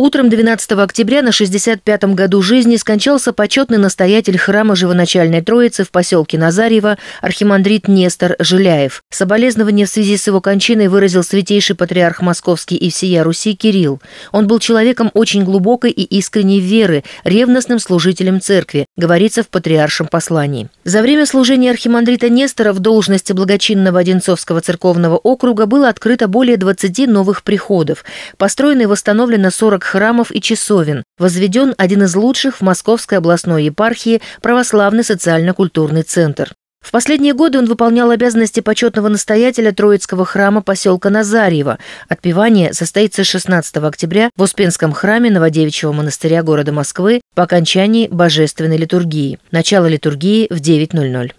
Утром 12 октября на 65-м году жизни скончался почетный настоятель храма Живоначальной Троицы в поселке Назарьево архимандрит Нестор Жиляев. Соболезнования в связи с его кончиной выразил святейший патриарх Московский и всея Руси Кирилл. Он был человеком очень глубокой и искренней веры, ревностным служителем церкви, говорится в патриаршем послании. За время служения архимандрита Нестора в должности благочинного Одинцовского церковного округа было открыто более 20 новых приходов. Построено и восстановлено 40 храмов и часовен, возведен один из лучших в Московской областной епархии православный социально-культурный центр. В последние годы он выполнял обязанности почетного настоятеля Троицкого храма поселка Назарьева. Отпевание состоится 16 октября в Успенском храме Новодевичьего монастыря города Москвы по окончании божественной литургии. Начало литургии в 9.00.